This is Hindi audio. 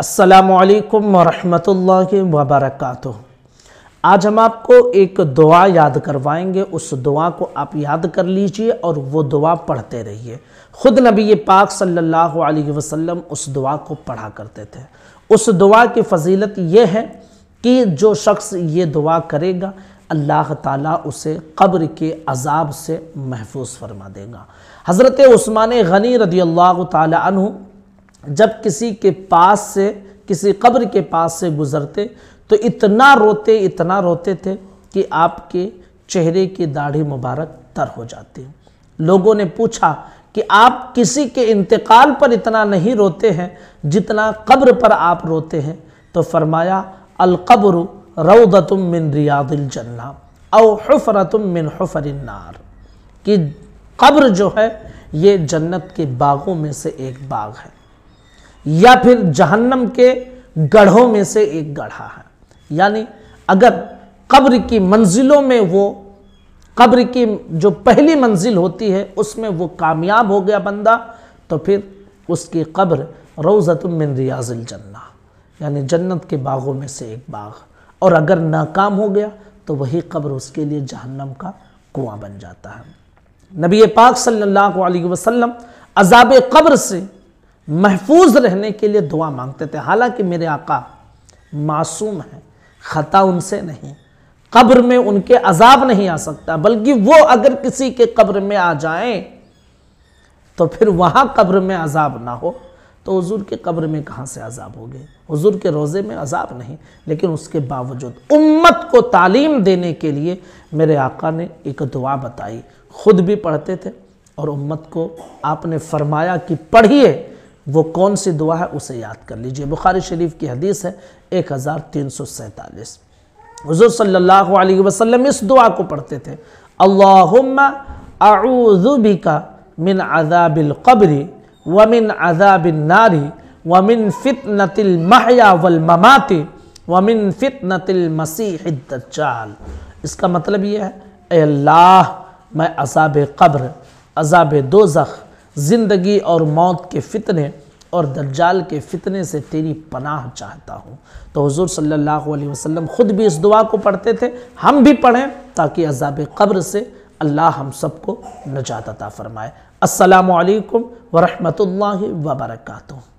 असलकम वरहमल वबरक आज हम आपको एक दुआ याद करवाएंगे उस दुआ को आप याद कर लीजिए और वो दुआ पढ़ते रहिए ख़ुद नबी पाक सल्लल्लाहु अलैहि वसल्लम उस दुआ को पढ़ा करते थे उस दुआ की फजीलत ये है कि जो शख्स ये दुआ करेगा अल्लाह ताला उसे कब्र के अजाब से महफूज फरमा देगा हज़रत उस्मान गनी रदी अल्लाह तु जब किसी के पास से किसी कब्र के पास से गुज़रते तो इतना रोते इतना रोते थे कि आपके चेहरे की दाढ़ी मुबारक तर हो जाती लोगों ने पूछा कि आप किसी के इंतकाल पर इतना नहीं रोते हैं जितना कब्र पर आप रोते हैं तो फरमाया अलकब्र रऊदतुम मिन रियादिल जन्ना और हफरतुम मिन हफरन्नार कि कब्र जो है ये जन्नत के बागों में से एक बाग है या फिर जहन्नम के गढ़ों में से एक गढ़ा है यानी अगर कब्र की मंजिलों में वो कब्र की जो पहली मंजिल होती है उसमें वो कामयाब हो गया बंदा तो फिर उसकी कब्र रोज़तमिन रियाजिल जन्ना यानी जन्नत के बागों में से एक बाग और अगर नाकाम हो गया तो वही कब्र उसके लिए जहन्नम का कुआं बन जाता है नबी पाक सल्लल्लाहु अलैहि वसल्लम अजाब कब्र से महफूज रहने के लिए दुआ मांगते थे हालांकि मेरे आका मासूम हैं ख़ता उनसे नहीं कब्र में उनके अजाब नहीं आ सकता बल्कि वो अगर किसी के कब्र में आ जाए तो फिर वहाँ कब्र में अजाब ना हो तो हजूर के कब्र में कहाँ से अजाब हो गए हजूर के रोज़े में अजाब नहीं लेकिन उसके बावजूद उम्मत को तालीम देने के लिए मेरे आका ने एक दुआ बताई खुद भी पढ़ते थे और उम्मत को आपने फरमाया कि पढ़िए वो कौन सी दुआ है उसे याद कर लीजिए बुखारी शरीफ की हदीस है एक हज़ार तीन सौ सैंतालीस हजूर सल्ला वसलम इस दुआ को पढ़ते थे अल्लाबिका मिन अजाबिलकबरी व मिन अजाबिन नारी व मिन फितनतिल महया वल ममाती व मिन फितनतिल मसीह दज्जाल इसका मतलब ये है अल्लाह मैं अजाब कब्र अजाब दोजख ज़िंदगी और मौत के फितने और दज्जाल के फितने से तेरी पनाह चाहता हूँ तो हज़ूर सल्लल्लाहु अलैहि वसल्लम ख़ुद भी इस दुआ को पढ़ते थे हम भी पढ़ें ताकि अजाब कब्र से अल्लाह हम सबको नजात अता फ़रमाए असलकम वरहमल वबरकू